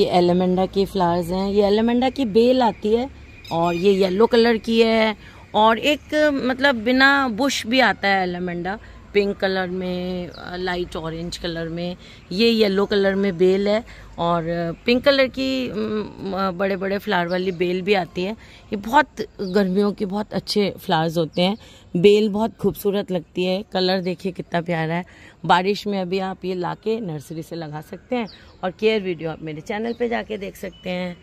ये एलेमेंडा के फ्लावर्स हैं ये एलेमेंडा की बेल आती है और ये येलो कलर की है और एक मतलब बिना बुश भी आता है एलेमेंडा पिंक कलर में लाइट ऑरेंज कलर में ये येलो कलर में बेल है और पिंक कलर की बड़े बड़े फ्लावर वाली बेल भी आती है ये बहुत गर्मियों के बहुत अच्छे फ्लावर्स होते हैं बेल बहुत खूबसूरत लगती है कलर देखिए कितना प्यारा है बारिश में अभी आप ये लाके नर्सरी से लगा सकते हैं और केयर वीडियो आप मेरे चैनल पे जाके देख सकते हैं